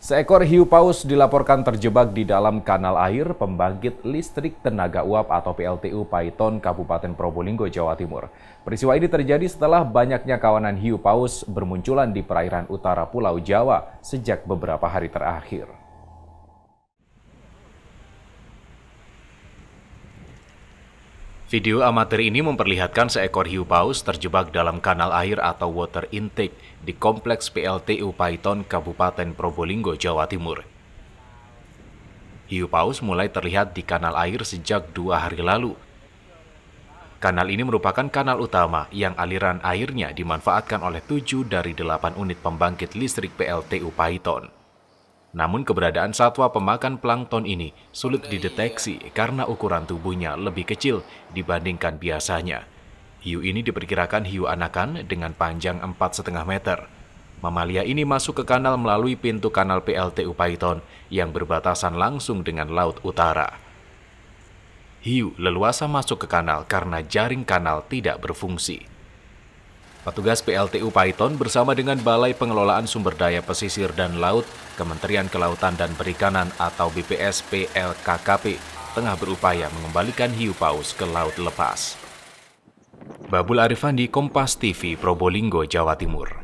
Seekor hiu paus dilaporkan terjebak di dalam kanal air pembangkit listrik tenaga uap atau PLTU Paiton Kabupaten Probolinggo, Jawa Timur. Peristiwa ini terjadi setelah banyaknya kawanan hiu paus bermunculan di perairan utara Pulau Jawa sejak beberapa hari terakhir. Video amatir ini memperlihatkan seekor hiu paus terjebak dalam kanal air atau water intake di kompleks PLTU Paiton, Kabupaten Probolinggo, Jawa Timur. Hiu paus mulai terlihat di kanal air sejak dua hari lalu. Kanal ini merupakan kanal utama yang aliran airnya dimanfaatkan oleh tujuh dari delapan unit pembangkit listrik PLTU Paiton. Namun keberadaan satwa pemakan plankton ini sulit dideteksi karena ukuran tubuhnya lebih kecil dibandingkan biasanya. Hiu ini diperkirakan hiu anakan dengan panjang 4,5 meter. Mamalia ini masuk ke kanal melalui pintu kanal PLTU Python yang berbatasan langsung dengan Laut Utara. Hiu leluasa masuk ke kanal karena jaring kanal tidak berfungsi. Petugas PLTU Paiton bersama dengan Balai Pengelolaan Sumber Daya Pesisir dan Laut, Kementerian Kelautan dan Perikanan atau BPS PLKKP tengah berupaya mengembalikan hiu paus ke laut lepas. Babul Arifandi, Kompas TV, Probolinggo, Jawa Timur.